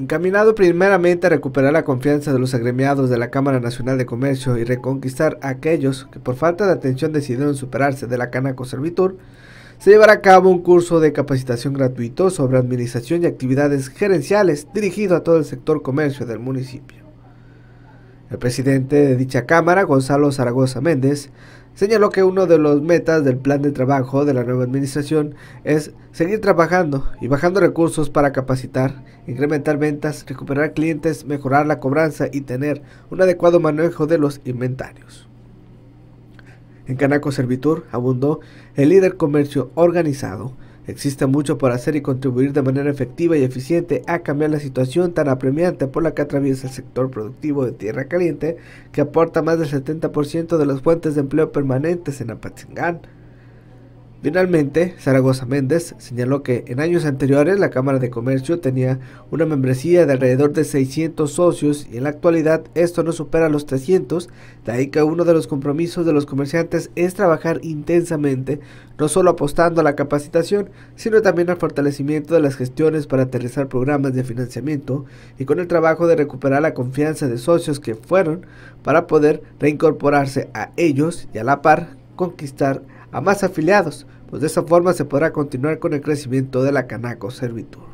Encaminado primeramente a recuperar la confianza de los agremiados de la Cámara Nacional de Comercio y reconquistar a aquellos que por falta de atención decidieron superarse de la canaco servitur, se llevará a cabo un curso de capacitación gratuito sobre administración y actividades gerenciales dirigido a todo el sector comercio del municipio. El presidente de dicha Cámara, Gonzalo Zaragoza Méndez, señaló que uno de los metas del plan de trabajo de la nueva administración es seguir trabajando y bajando recursos para capacitar, incrementar ventas, recuperar clientes, mejorar la cobranza y tener un adecuado manejo de los inventarios. En Canaco Servitur abundó el líder comercio organizado, Existe mucho por hacer y contribuir de manera efectiva y eficiente a cambiar la situación tan apremiante por la que atraviesa el sector productivo de Tierra Caliente, que aporta más del 70% de las fuentes de empleo permanentes en Apatzingán. Finalmente, Zaragoza Méndez señaló que en años anteriores la Cámara de Comercio tenía una membresía de alrededor de 600 socios y en la actualidad esto no supera los 300, de ahí que uno de los compromisos de los comerciantes es trabajar intensamente, no solo apostando a la capacitación, sino también al fortalecimiento de las gestiones para aterrizar programas de financiamiento y con el trabajo de recuperar la confianza de socios que fueron para poder reincorporarse a ellos y a la par conquistar a más afiliados, pues de esa forma se podrá continuar con el crecimiento de la Canaco Servitur.